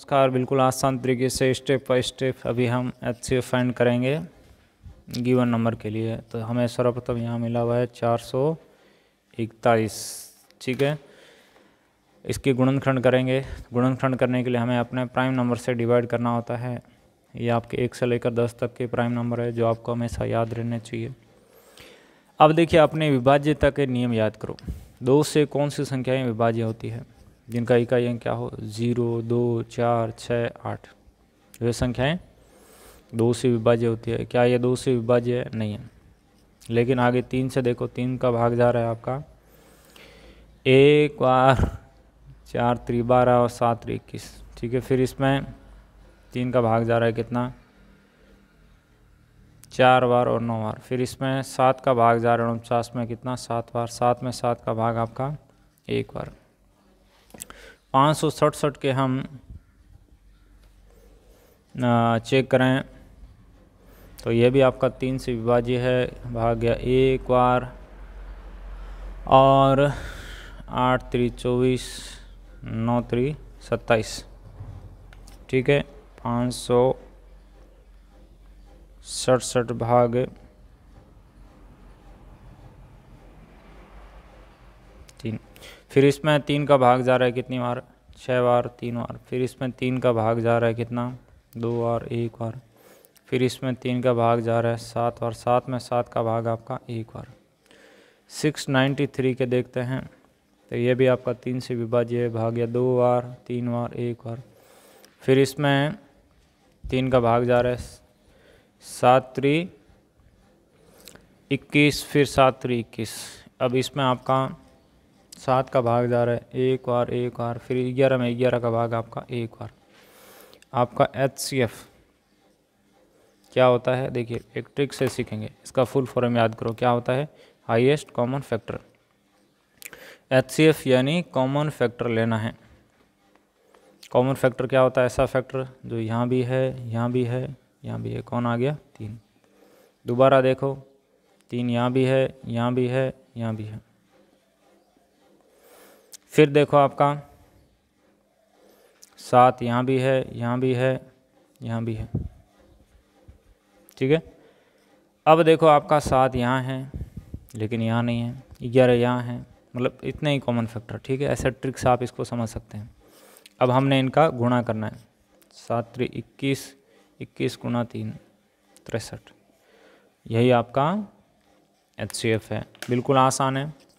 नमस्कार बिल्कुल आसान तरीके से स्टेप बाय स्टेप अभी हम एच सी फाइंड करेंगे गिवन नंबर के लिए तो हमें सर्वप्रथम यहाँ मिला हुआ है चार सौ इकतालीस ठीक है इसकी गुणनखंड करेंगे गुणनखंड करने के लिए हमें अपने प्राइम नंबर से डिवाइड करना होता है ये आपके एक से लेकर दस तक के प्राइम नंबर है जो आपको हमेशा याद रहने चाहिए अब देखिए अपने विभाज्यता के नियम याद करो दो से कौन सी संख्याएं विभाज्य होती है जिनका इकाई अंक क्या हो ज़ीरो दो चार छः आठ वे संख्याएं दो से विभाज्य होती है क्या ये दो से विभाज्य है नहीं है लेकिन आगे तीन से देखो तीन का भाग जा रहा है आपका एक बार चार त्री बारह और सात त्री इक्कीस ठीक है फिर इसमें तीन का भाग जा रहा है कितना चार बार और नौ बार फिर इसमें सात का भाग जा रहा है उनचास में कितना सात बार सात में सात का भाग आपका एक बार पाँच सौ सड़सठ के हम चेक करें तो ये भी आपका तीन से विभाज्य है भाग गया एक बार और आठ त्री चौबीस नौ त्री सत्ताईस ठीक है पाँच सौ सड़सठ भाग तीन फिर इसमें तीन का भाग जा रहा है कितनी बार छः बार तीन बार फिर इसमें तीन का भाग जा रहा है कितना दो बार एक बार फिर इसमें तीन का भाग जा रहा है सात बार सात में सात का भाग आपका एक बार सिक्स नाइन्टी थ्री के देखते हैं तो ये भी आपका तीन से विभाज्य भाग या दो बार तीन बार एक बार फिर इसमें तीन का भाग जा रहा है सात त्री इक्कीस फिर सात त्री इक्कीस अब इसमें आपका सात का भाग जा रहा है एक बार एक बार फिर ग्यारह में ग्यारह का भाग आपका एक बार आपका एच सी एफ क्या होता है देखिए एक ट्रिक से सीखेंगे इसका फुल फॉर्म याद करो क्या होता है highest common factor H C F यानी कॉमन फैक्टर लेना है कॉमन फैक्टर क्या होता है ऐसा फैक्टर जो यहाँ भी है यहाँ भी है यहाँ भी है कौन आ गया तीन दोबारा देखो तीन यहाँ भी है यहाँ भी है यहाँ भी है फिर देखो आपका सात यहाँ भी है यहाँ भी है यहाँ भी है ठीक है अब देखो आपका सात यहाँ है लेकिन यहाँ नहीं है ग्यारह यहाँ है मतलब इतने ही कॉमन फैक्टर ठीक है ऐसे ट्रिक्स आप इसको समझ सकते हैं अब हमने इनका गुणा करना है सात त्री इक्कीस इक्कीस गुणा तीन तिरसठ यही आपका एच है बिल्कुल आसान है